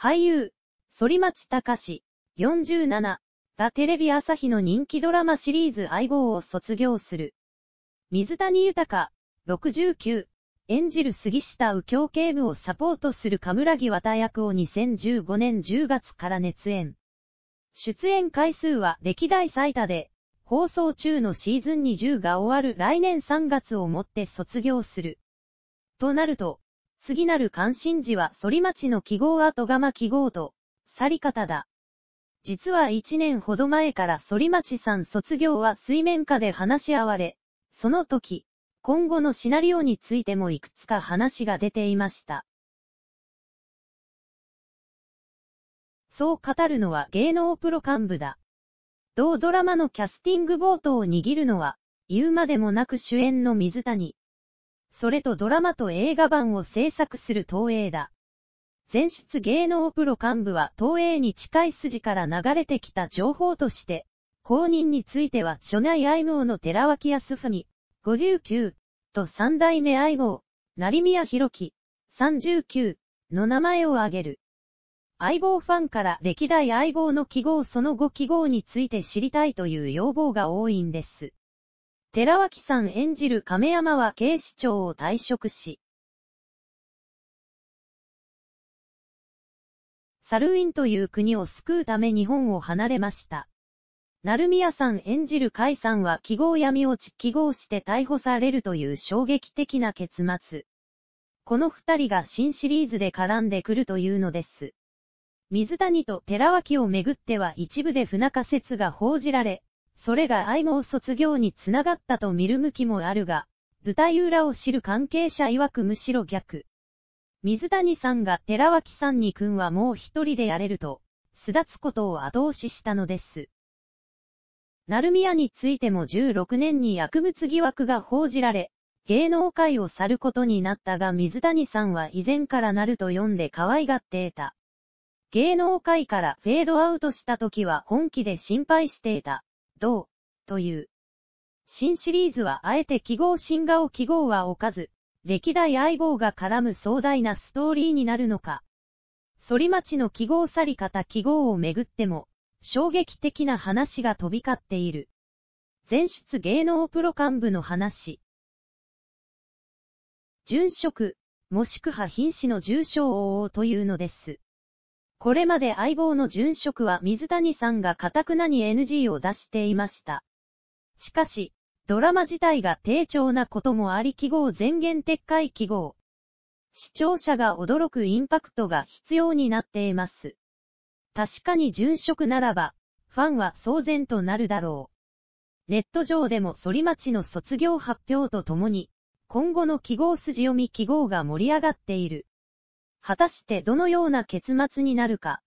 俳優、反町隆史、47がテレビ朝日の人気ドラマシリーズ相棒を卒業する。水谷豊、69演じる杉下右京警部をサポートする神村木綿役を2015年10月から熱演。出演回数は歴代最多で、放送中のシーズン20が終わる来年3月をもって卒業する。となると、次なる関心事は反町の記号後釜記号と、去り方だ。実は一年ほど前から反町さん卒業は水面下で話し合われ、その時、今後のシナリオについてもいくつか話が出ていました。そう語るのは芸能プロ幹部だ。同ドラマのキャスティングボートを握るのは、言うまでもなく主演の水谷、それとドラマと映画版を制作する東映だ。前出芸能プロ幹部は東映に近い筋から流れてきた情報として、後任については初内愛望の寺脇康文、五竜九、と三代目愛望、成宮博樹、39、の名前を挙げる。相棒ファンから歴代相棒の記号その後記号について知りたいという要望が多いんです。寺脇さん演じる亀山は警視庁を退職し、サルウィンという国を救うため日本を離れました。成宮さん演じる甲斐さんは記号闇落ち記号して逮捕されるという衝撃的な結末。この二人が新シリーズで絡んでくるというのです。水谷と寺脇をめぐっては一部で不仲説が報じられ、それが愛も卒業につながったと見る向きもあるが、舞台裏を知る関係者曰くむしろ逆。水谷さんが寺脇さんに君はもう一人でやれると、巣立つことを後押ししたのです。鳴宮についても16年に薬物疑惑が報じられ、芸能界を去ることになったが水谷さんは以前からなると読んで可愛がっていた。芸能界からフェードアウトした時は本気で心配していた。どう、という。新シリーズはあえて記号新顔記号は置かず、歴代相棒が絡む壮大なストーリーになるのか。反町の記号去り方記号をめぐっても、衝撃的な話が飛び交っている。前出芸能プロ幹部の話。殉職、もしくは瀕死の重傷を負うというのです。これまで相棒の殉職は水谷さんが堅くなに NG を出していました。しかし、ドラマ自体が低調なこともあり記号全言撤回記号。視聴者が驚くインパクトが必要になっています。確かに殉職ならば、ファンは騒然となるだろう。ネット上でも反町の卒業発表とともに、今後の記号筋読み記号が盛り上がっている。果たしてどのような結末になるか。